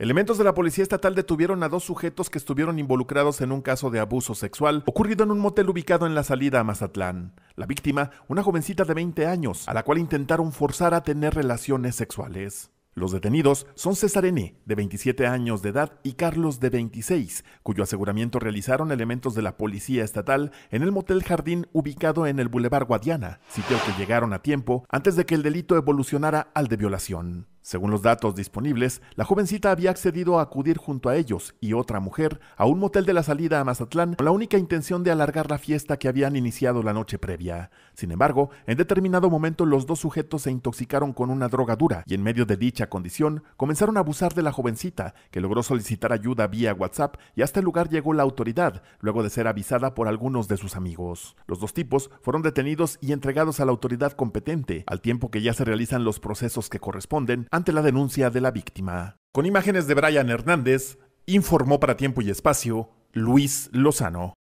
Elementos de la Policía Estatal detuvieron a dos sujetos que estuvieron involucrados en un caso de abuso sexual ocurrido en un motel ubicado en la salida a Mazatlán. La víctima, una jovencita de 20 años, a la cual intentaron forzar a tener relaciones sexuales. Los detenidos son César N., de 27 años de edad, y Carlos, de 26, cuyo aseguramiento realizaron elementos de la Policía Estatal en el Motel Jardín ubicado en el Boulevard Guadiana, sitio que llegaron a tiempo antes de que el delito evolucionara al de violación. Según los datos disponibles, la jovencita había accedido a acudir junto a ellos y otra mujer a un motel de la salida a Mazatlán con la única intención de alargar la fiesta que habían iniciado la noche previa. Sin embargo, en determinado momento los dos sujetos se intoxicaron con una droga dura y en medio de dicha condición comenzaron a abusar de la jovencita, que logró solicitar ayuda vía WhatsApp y hasta el lugar llegó la autoridad, luego de ser avisada por algunos de sus amigos. Los dos tipos fueron detenidos y entregados a la autoridad competente, al tiempo que ya se realizan los procesos que corresponden ante la denuncia de la víctima. Con imágenes de Brian Hernández, informó para Tiempo y Espacio Luis Lozano.